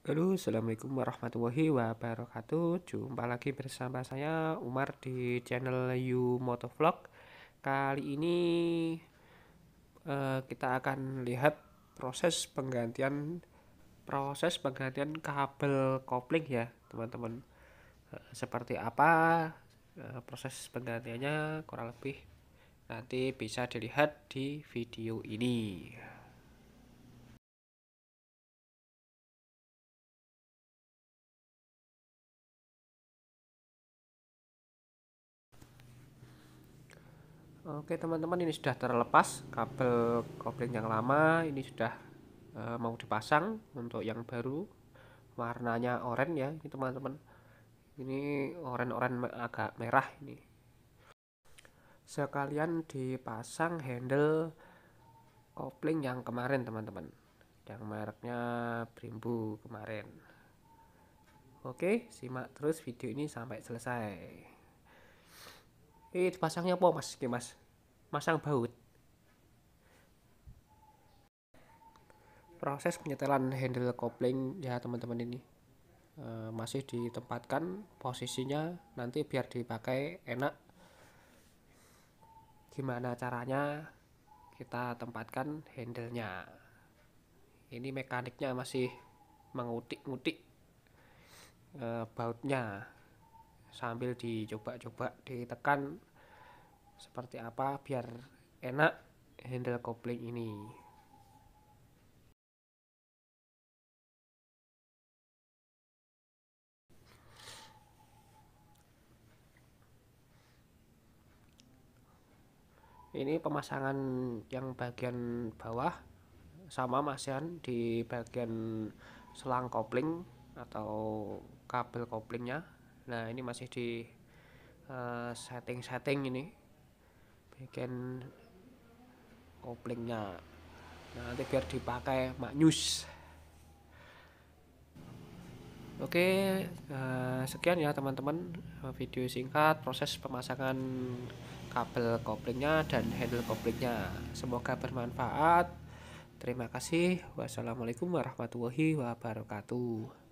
Halo, Assalamualaikum warahmatullahi wabarakatuh Jumpa lagi bersama saya Umar di channel You Vlog. Kali ini eh, kita akan lihat proses penggantian proses penggantian kabel kopling ya teman-teman eh, Seperti apa eh, proses penggantiannya kurang lebih nanti bisa dilihat di video ini Oke teman-teman ini sudah terlepas kabel kopling yang lama ini sudah e, mau dipasang untuk yang baru warnanya oranye ya ini teman-teman ini oranye-oranye agak merah ini sekalian dipasang handle kopling yang kemarin teman-teman yang mereknya Brembo kemarin oke simak terus video ini sampai selesai Eh, pasangnya apa mas? Oke, mas. Masang baut. Proses penyetelan handle kopling ya teman-teman ini e, masih ditempatkan posisinya nanti biar dipakai enak. Gimana caranya kita tempatkan handlenya? Ini mekaniknya masih mengutik-ngutik e, bautnya sambil dicoba-coba ditekan seperti apa biar enak handle kopling ini ini pemasangan yang bagian bawah sama mas masian di bagian selang kopling atau kabel koplingnya nah ini masih di eh, setting-setting uh, ini bikin koplingnya nah, nanti biar dipakai maknyus oke uh, sekian ya teman-teman eh, video singkat proses pemasangan kabel koplingnya dan handle koplingnya semoga bermanfaat terima kasih wassalamualaikum warahmatullahi wabarakatuh